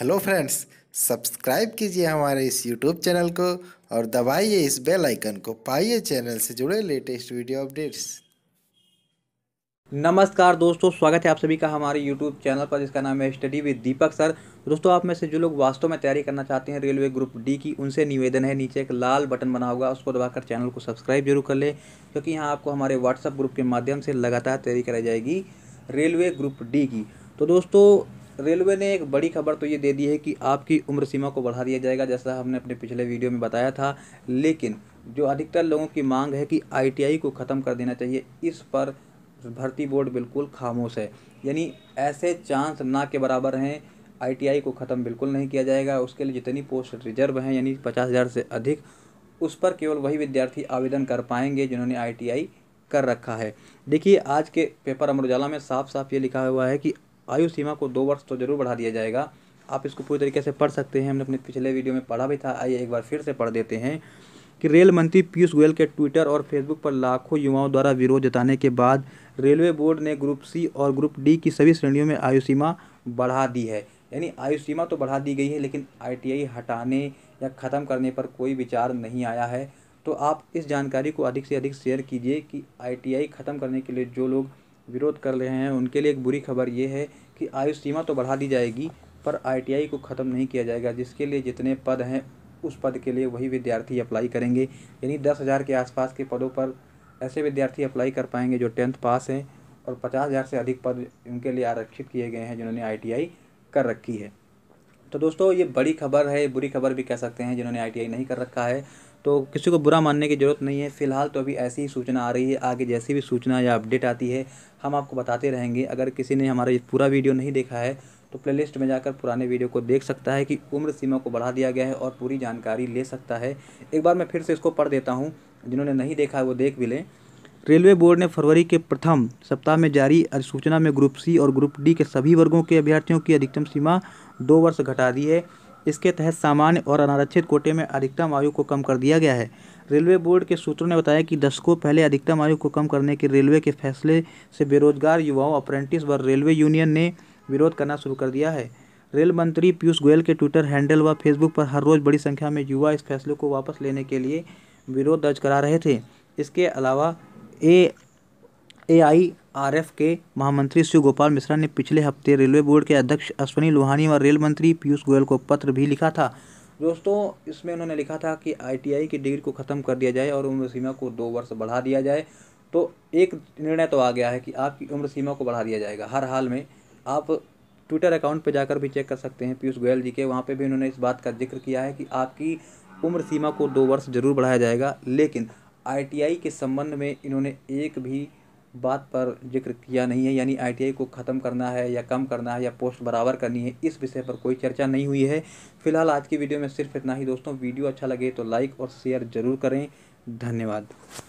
hello friends subscribe कीजिए हमारे इस यूट्यूब चैनल को और दबाइए इस बेल आइकन को पाइए चैनल से जुड़े लेटेस्ट वीडियो अपडेट्स नमस्कार दोस्तों स्वागत है आप सभी का हमारे यूट्यूब चैनल पर जिसका नाम है स्टडी विद दीपक सर दोस्तों आप में से जो लोग वास्तव में तैयारी करना चाहते हैं रेलवे ग्रुप डी की उनसे निवेदन है नीचे एक लाल बटन बना होगा उसको दबाकर चैनल को सब्सक्राइब जरूर कर लें क्योंकि यहाँ आपको हमारे व्हाट्सअप ग्रुप के माध्यम से लगातार तैयारी कराई जाएगी रेलवे ग्रुप डी की तो दोस्तों रेलवे ने एक बड़ी खबर तो ये दे दी है कि आपकी उम्र सीमा को बढ़ा दिया जाएगा जैसा हमने अपने पिछले वीडियो में बताया था लेकिन जो अधिकतर लोगों की मांग है कि आईटीआई को ख़त्म कर देना चाहिए इस पर भर्ती बोर्ड बिल्कुल खामोश है यानी ऐसे चांस ना के बराबर हैं आईटीआई को ख़त्म बिल्कुल नहीं किया जाएगा उसके लिए जितनी पोस्ट रिजर्व हैं यानी पचास हज़ार से अधिक उस पर केवल वही विद्यार्थी आवेदन कर पाएंगे जिन्होंने आई कर रखा है देखिए आज के पेपर अमर उजाला में साफ साफ ये लिखा हुआ है कि आयु सीमा को दो वर्ष तो ज़रूर बढ़ा दिया जाएगा आप इसको पूरी तरीके से पढ़ सकते हैं हमने अपने पिछले वीडियो में पढ़ा भी था आइए एक बार फिर से पढ़ देते हैं कि रेल मंत्री पीयूष गोयल के ट्विटर और फेसबुक पर लाखों युवाओं द्वारा विरोध जताने के बाद रेलवे बोर्ड ने ग्रुप सी और ग्रुप डी की सभी श्रेणियों में आयु सीमा बढ़ा दी है यानी आयु सीमा तो बढ़ा दी गई है लेकिन आईटीआई हटाने या ख़त्म करने पर कोई विचार नहीं आया है तो आप इस जानकारी को अधिक से अधिक शेयर कीजिए कि आई ख़त्म करने के लिए जो लोग विरोध कर रहे हैं उनके लिए एक बुरी खबर ये है कि आयु सीमा तो बढ़ा दी जाएगी पर आईटीआई को ख़त्म नहीं किया जाएगा जिसके लिए जितने पद हैं उस पद के लिए वही विद्यार्थी अप्लाई करेंगे यानी दस हज़ार के आसपास के पदों पर ऐसे विद्यार्थी अप्लाई कर पाएंगे जो टेंथ पास हैं और पचास हज़ार से अधिक पद उनके लिए आरक्षित किए गए हैं जिन्होंने आई कर रखी है तो दोस्तों ये बड़ी खबर है बुरी खबर भी कह सकते हैं जिन्होंने आई नहीं कर रखा है तो किसी को बुरा मानने की ज़रूरत नहीं है फ़िलहाल तो अभी ऐसी ही सूचना आ रही है आगे जैसी भी सूचना या अपडेट आती है हम आपको बताते रहेंगे अगर किसी ने हमारा ये पूरा वीडियो नहीं देखा है तो प्लेलिस्ट में जाकर पुराने वीडियो को देख सकता है कि उम्र सीमा को बढ़ा दिया गया है और पूरी जानकारी ले सकता है एक बार मैं फिर से इसको पढ़ देता हूँ जिन्होंने नहीं देखा है वो देख भी लें रेलवे बोर्ड ने फरवरी के प्रथम सप्ताह में जारी अधिसूचना में ग्रुप सी और ग्रुप डी के सभी वर्गों के अभ्यर्थियों की अधिकतम सीमा दो वर्ष घटा दी है इसके तहत सामान्य और अनारक्षित कोटे में अधिकतम आयु को कम कर दिया गया है रेलवे बोर्ड के सूत्रों ने बताया कि दशकों पहले अधिकतम आयु को कम करने के रेलवे के फैसले से बेरोजगार युवाओं अप्रेंटिस व रेलवे यूनियन ने विरोध करना शुरू कर दिया है रेल मंत्री पीयूष गोयल के ट्विटर हैंडल व फेसबुक पर हर रोज़ बड़ी संख्या में युवा इस फैसले को वापस लेने के लिए विरोध दर्ज करा रहे थे इसके अलावा ए ए आर एफ के महामंत्री शिव गोपाल मिश्रा ने पिछले हफ्ते रेलवे बोर्ड के अध्यक्ष अश्विनी लोहानी व रेल मंत्री पीयूष गोयल को पत्र भी लिखा था दोस्तों इसमें उन्होंने लिखा था कि आईटीआई की डिग्री को ख़त्म कर दिया जाए और उम्र सीमा को दो वर्ष बढ़ा दिया जाए तो एक निर्णय तो आ गया है कि आपकी उम्र सीमा को बढ़ा दिया जाएगा हर हाल में आप ट्विटर अकाउंट पर जाकर भी चेक कर सकते हैं पीयूष गोयल जी के वहाँ पर भी उन्होंने इस बात का जिक्र किया है कि आपकी उम्र सीमा को दो वर्ष जरूर बढ़ाया जाएगा लेकिन आईटीआई के संबंध में इन्होंने एक भी बात पर जिक्र किया नहीं है यानी आईटीआई को ख़त्म करना है या कम करना है या पोस्ट बराबर करनी है इस विषय पर कोई चर्चा नहीं हुई है फिलहाल आज की वीडियो में सिर्फ इतना ही दोस्तों वीडियो अच्छा लगे तो लाइक और शेयर ज़रूर करें धन्यवाद